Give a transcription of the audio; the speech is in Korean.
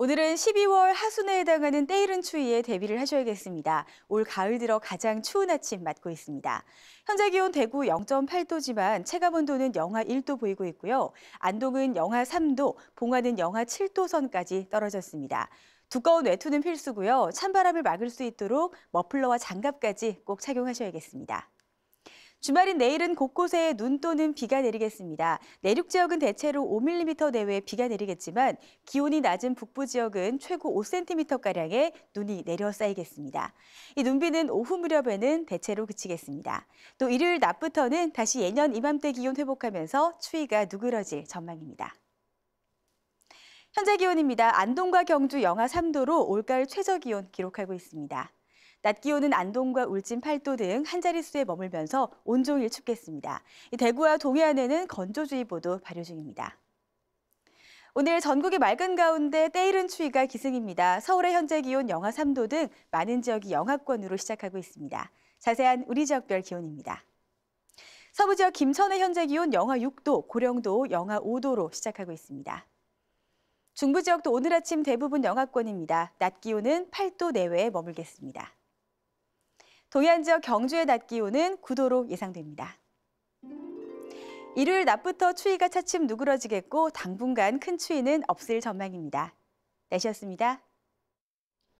오늘은 12월 하순에 해당하는 때이른 추위에 대비를 하셔야겠습니다. 올 가을 들어 가장 추운 아침 맞고 있습니다. 현재 기온 대구 0.8도지만 체감온도는 영하 1도 보이고 있고요. 안동은 영하 3도, 봉화는 영하 7도 선까지 떨어졌습니다. 두꺼운 외투는 필수고요. 찬바람을 막을 수 있도록 머플러와 장갑까지 꼭 착용하셔야겠습니다. 주말인 내일은 곳곳에 눈 또는 비가 내리겠습니다. 내륙 지역은 대체로 5mm 내외의 비가 내리겠지만 기온이 낮은 북부 지역은 최고 5cm가량의 눈이 내려 쌓이겠습니다. 이 눈비는 오후 무렵에는 대체로 그치겠습니다. 또 일요일 낮부터는 다시 예년 이맘때 기온 회복하면서 추위가 누그러질 전망입니다. 현재 기온입니다. 안동과 경주 영하 3도로 올가을 최저 기온 기록하고 있습니다. 낮 기온은 안동과 울진 8도 등 한자릿수에 머물면서 온종일 춥겠습니다. 대구와 동해안에는 건조주의보도 발효 중입니다. 오늘 전국이 맑은 가운데 때이른 추위가 기승입니다. 서울의 현재 기온 영하 3도 등 많은 지역이 영하권으로 시작하고 있습니다. 자세한 우리 지역별 기온입니다. 서부 지역 김천의 현재 기온 영하 6도, 고령도 영하 5도로 시작하고 있습니다. 중부 지역도 오늘 아침 대부분 영하권입니다. 낮 기온은 8도 내외에 머물겠습니다. 동해안 지역 경주의 낮 기온은 9도로 예상됩니다. 일요일 낮부터 추위가 차츰 누그러지겠고 당분간 큰 추위는 없을 전망입니다. 내셨습니다